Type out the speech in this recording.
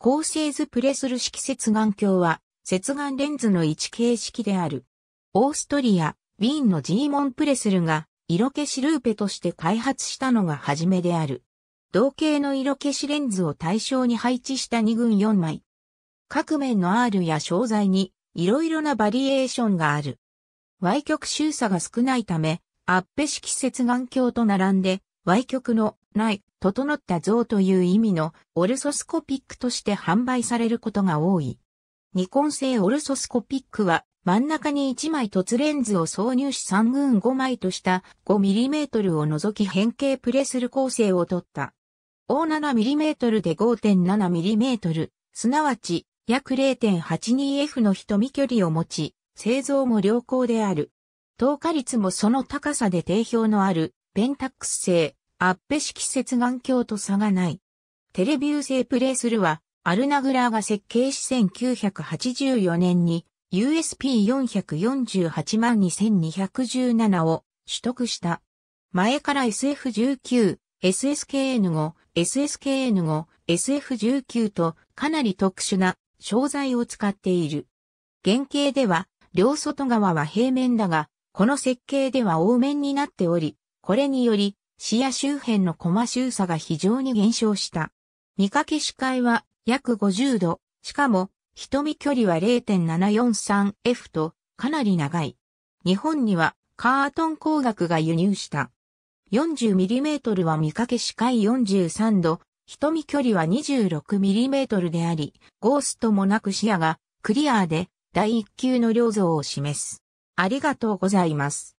高精図プレスル式接眼鏡は、接眼レンズの位置形式である。オーストリア、ウィーンのジーモン・プレスルが、色消しルーペとして開発したのが初めである。同型の色消しレンズを対象に配置した2群4枚。各面の R や詳細に、いろいろなバリエーションがある。Y 曲周差が少ないため、アッペ式接眼鏡と並んで、Y 曲のない整った像という意味のオルソスコピックとして販売されることが多い。ニコン製オルソスコピックは真ん中に1枚凸レンズを挿入し3群5枚とした 5mm を除き変形プレスル構成をとった。O7mm で 5.7mm、すなわち約 0.82F の瞳距離を持ち、製造も良好である。透過率もその高さで定評のあるペンタックス製アッペ式接眼鏡と差がない。テレビュー製プレイスルは、アルナグラーが設計し1984年に USP448 万2217を取得した。前から SF19、SSKN5、SSKN5、SF19 とかなり特殊な商材を使っている。原型では、両外側は平面だが、この設計では凹面になっており、これにより視野周辺のコマ周差が非常に減少した。見かけ視界は約50度、しかも瞳距離は 0.743F とかなり長い。日本にはカートン工学が輸入した。40mm は見かけ視界43度、瞳距離は 26mm であり、ゴーストもなく視野がクリアで第1級の量像を示す。ありがとうございます。